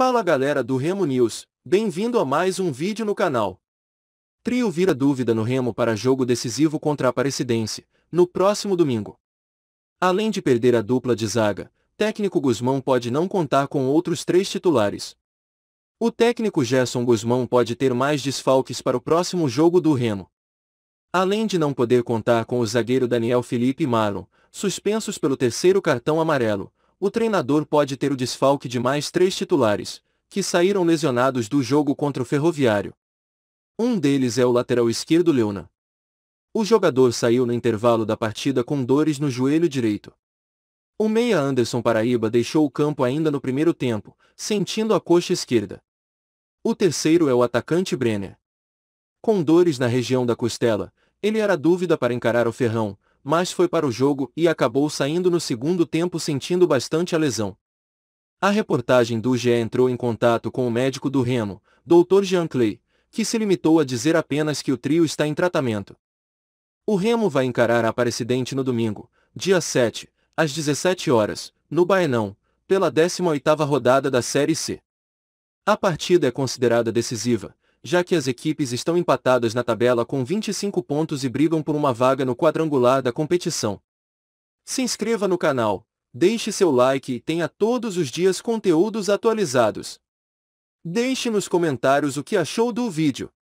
Fala galera do Remo News, bem-vindo a mais um vídeo no canal. Trio vira dúvida no Remo para jogo decisivo contra a Aparecidense, no próximo domingo. Além de perder a dupla de zaga, técnico Guzmão pode não contar com outros três titulares. O técnico Gerson Guzmão pode ter mais desfalques para o próximo jogo do Remo. Além de não poder contar com o zagueiro Daniel Felipe Marlon, suspensos pelo terceiro cartão amarelo, o treinador pode ter o desfalque de mais três titulares, que saíram lesionados do jogo contra o Ferroviário. Um deles é o lateral esquerdo Leona. O jogador saiu no intervalo da partida com dores no joelho direito. O meia Anderson Paraíba deixou o campo ainda no primeiro tempo, sentindo a coxa esquerda. O terceiro é o atacante Brenner. Com dores na região da costela, ele era dúvida para encarar o Ferrão, mas foi para o jogo e acabou saindo no segundo tempo sentindo bastante a lesão. A reportagem do GE entrou em contato com o médico do Reno, Dr. Jean Clay, que se limitou a dizer apenas que o trio está em tratamento. O Remo vai encarar a Aparecidente no domingo, dia 7, às 17 horas, no Baenão, pela 18ª rodada da Série C. A partida é considerada decisiva, já que as equipes estão empatadas na tabela com 25 pontos e brigam por uma vaga no quadrangular da competição. Se inscreva no canal, deixe seu like e tenha todos os dias conteúdos atualizados. Deixe nos comentários o que achou do vídeo.